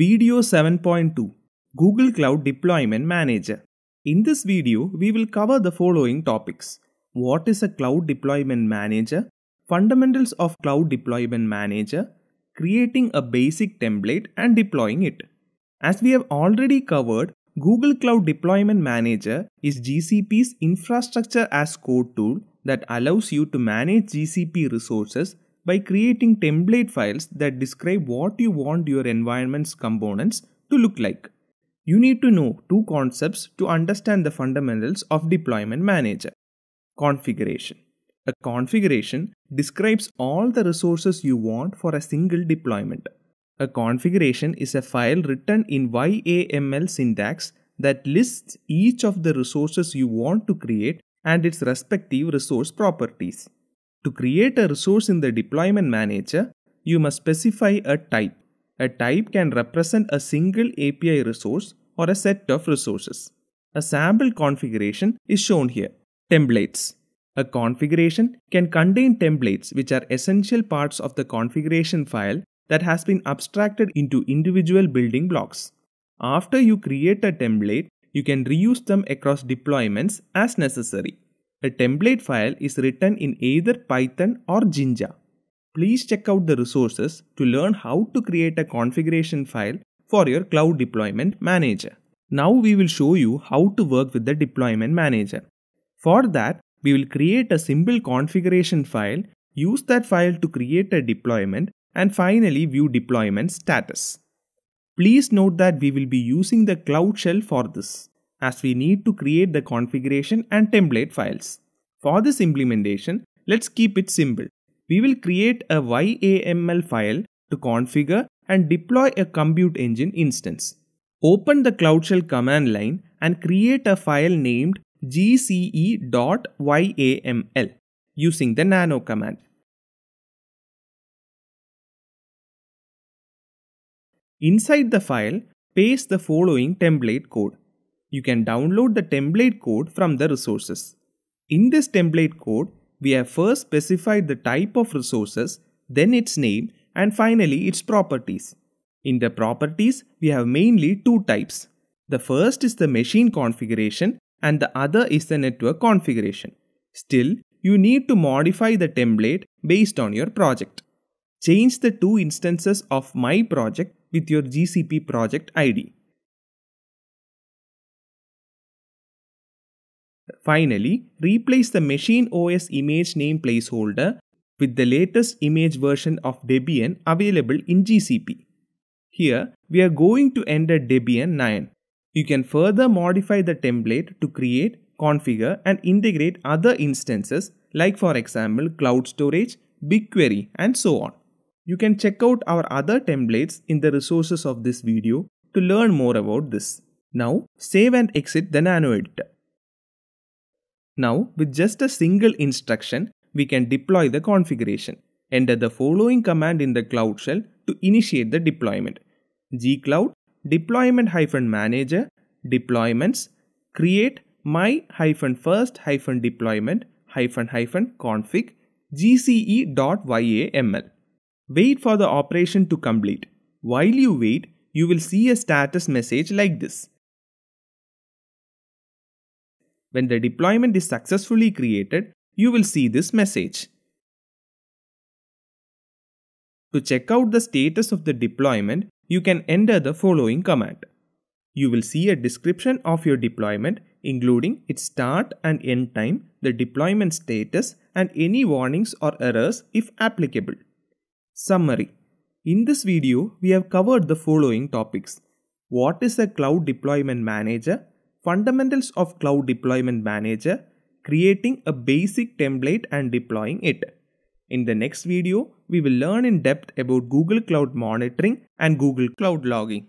Video 7.2 Google Cloud Deployment Manager. In this video, we will cover the following topics. What is a Cloud Deployment Manager? Fundamentals of Cloud Deployment Manager. Creating a basic template and deploying it. As we have already covered, Google Cloud Deployment Manager is GCP's infrastructure as code tool that allows you to manage GCP resources by creating template files that describe what you want your environment's components to look like. You need to know two concepts to understand the fundamentals of Deployment Manager. Configuration. A configuration describes all the resources you want for a single deployment. A configuration is a file written in YAML syntax that lists each of the resources you want to create and its respective resource properties. To create a resource in the deployment manager, you must specify a type. A type can represent a single API resource or a set of resources. A sample configuration is shown here. Templates. A configuration can contain templates which are essential parts of the configuration file that has been abstracted into individual building blocks. After you create a template, you can reuse them across deployments as necessary. A template file is written in either Python or Jinja. Please check out the resources to learn how to create a configuration file for your cloud deployment manager. Now we will show you how to work with the deployment manager. For that, we will create a simple configuration file, use that file to create a deployment and finally view deployment status. Please note that we will be using the Cloud Shell for this as we need to create the configuration and template files. For this implementation, let's keep it simple. We will create a YAML file to configure and deploy a compute engine instance. Open the Cloud Shell command line and create a file named gce.yaml using the nano command. Inside the file, paste the following template code you can download the template code from the resources. In this template code, we have first specified the type of resources, then its name, and finally its properties. In the properties, we have mainly two types. The first is the machine configuration and the other is the network configuration. Still, you need to modify the template based on your project. Change the two instances of my project with your GCP project ID. Finally, replace the machine OS image name placeholder with the latest image version of Debian available in GCP. Here, we are going to enter Debian 9. You can further modify the template to create, configure and integrate other instances like for example cloud storage, BigQuery and so on. You can check out our other templates in the resources of this video to learn more about this. Now, save and exit the nano editor. Now, with just a single instruction, we can deploy the configuration. Enter the following command in the Cloud Shell to initiate the deployment. gcloud deployment-manager deployments create my first deployment config gce.yaml. Wait for the operation to complete. While you wait, you will see a status message like this. When the deployment is successfully created, you will see this message. To check out the status of the deployment, you can enter the following command. You will see a description of your deployment including its start and end time, the deployment status and any warnings or errors if applicable. Summary In this video, we have covered the following topics. What is a Cloud Deployment Manager? fundamentals of cloud deployment manager, creating a basic template and deploying it. In the next video, we will learn in depth about Google Cloud Monitoring and Google Cloud Logging.